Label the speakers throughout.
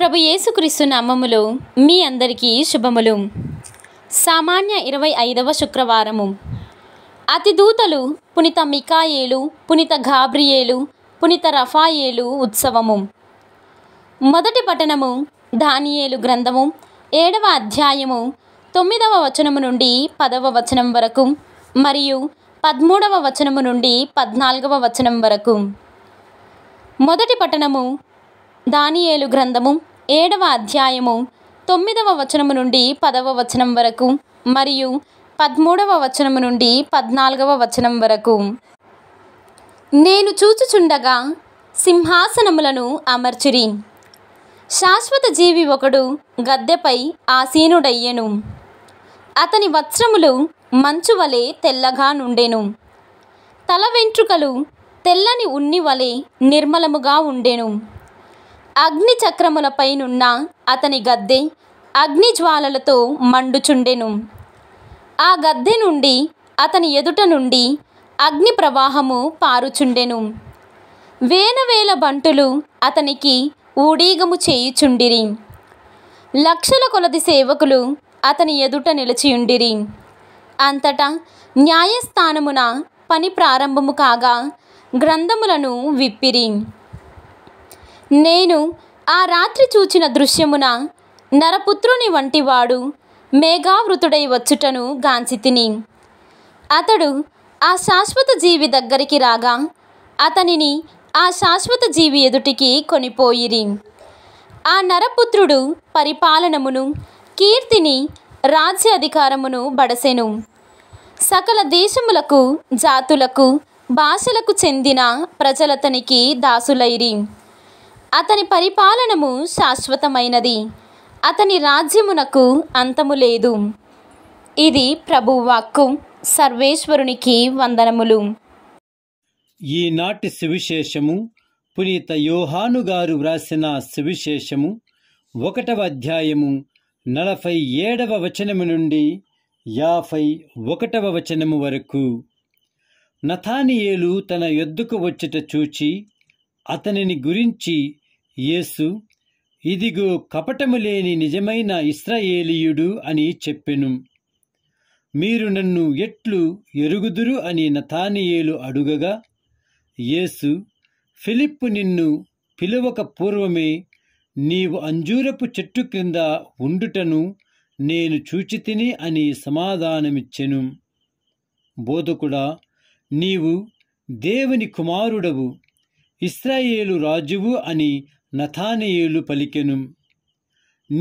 Speaker 1: ప్రభు యేసుక్రీస్తు నామములు మీ అందరికీ శుభములు సామాన్య ఇరవై ఐదవ శుక్రవారము అతిదూతలు పునిత మికాయేలు పునిత గాబ్రియేలు పునిత రఫాయేలు ఉత్సవము మొదటి పట్టణము దానియేలు గ్రంథము ఏడవ అధ్యాయము తొమ్మిదవ వచనము నుండి పదవ వచనం వరకు మరియు పదమూడవ వచనము నుండి పద్నాలుగవ వచనం వరకు మొదటి పట్టణము దానియేలు గ్రంథము ఏడవ అధ్యాయము తొమ్మిదవ వచనము నుండి పదవ వచనం వరకు మరియు పదమూడవ వచనము నుండి పద్నాలుగవ వచనం వరకు నేను చూచుచుండగా సింహాసనములను అమర్చిరి శాశ్వత జీవి ఒకడు గద్దెపై ఆసీనుడయ్యెను అతని వస్త్రములు మంచు వలె తెల్లగా నుండెను తల వెంట్రుకలు తెల్లని ఉన్ని వలె నిర్మలముగా ఉండెను అగ్ని చక్రములపైనున్న అతని గద్దె అగ్నిజ్వాలలతో మండుచుండెను ఆ గద్దె నుండి అతని ఎదుట నుండి అగ్ని ప్రవాహము పారుచుండెను వేనవేల బంటులు అతనికి ఊడీగము చేయుచుండిరి లక్షల కొలది సేవకులు అతని ఎదుట నిలిచియుండిరి అంతటా న్యాయస్థానమున పని ప్రారంభము కాగా గ్రంథములను విప్పిరి నేను ఆ రాత్రి చూచిన దృశ్యమున నరపుత్రుని వంటివాడు మేఘావృతుడై వచ్చుటను గాంచితిని అతడు ఆ శాశ్వత జీవి దగ్గరికి రాగా అతనిని ఆ శాశ్వత జీవి ఎదుటికి కొనిపోయిరి ఆ నరపుత్రుడు పరిపాలనమును కీర్తిని రాజ్య అధికారమును బడసెను సకల దేశములకు జాతులకు భాషలకు చెందిన ప్రజలతనికి దాసులైరి అతని పరిపాలనము శాశ్వతమైనది అతని రాజ్యమునకు అంతము లేదు ఇది ప్రభువాక్కు సర్వేశ్వరునికి వందనములు
Speaker 2: ఈనాటి సువిశేషము పునీత యోహాను గారు వ్రాసిన సువిశేషము ఒకటవ అధ్యాయము నలభై ఏడవ వచనము నుండి యాభై ఒకటవ వచనము వరకు నథానియేలు తన యొద్దుకు వచ్చుట చూచి అతనిని గురించి యేసు ఇదిగో కపటము లేని నిజమైన ఇస్రాయేలీయుడు అని చెప్పెను మీరు నన్ను ఎట్లు ఎరుగుదురు అని నతానియేలు అడుగగా యేసు ఫిలిప్పు నిన్ను పిలవక పూర్వమే నీవు అంజూరపు చెట్టు క్రింద ఉండుటను నేను చూచితిని అని సమాధానమిచ్చెను బోధకుడా నీవు దేవుని కుమారుడవు ఇస్రాయేలు రాజువు అని నథానేయులు పలికెను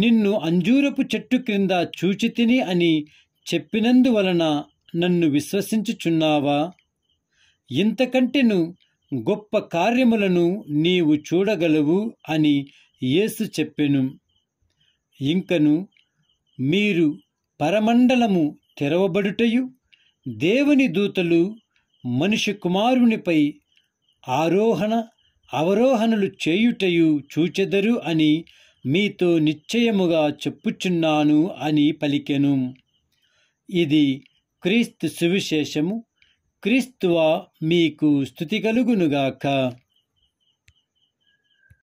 Speaker 2: నిన్ను అంజూరపు చెట్టు క్రింద చూచితిని అని చెప్పినందువలన నన్ను విశ్వసించుచున్నావా ఇంతకంటేను గొప్ప కార్యములను నీవు చూడగలవు అని యేసు చెప్పెను ఇంకను మీరు పరమండలము తెరవబడుటయు దేవుని దూతలు మనిషి కుమారునిపై ఆరోహణ అవరోహణలు చేయుటయు చూచెదరు అని మీతో నిశ్చయముగా చెప్పుచున్నాను అని పలికెను ఇది క్రీస్తు సువిశేషము క్రీస్తువా మీకు స్థుతి కలుగునుగాక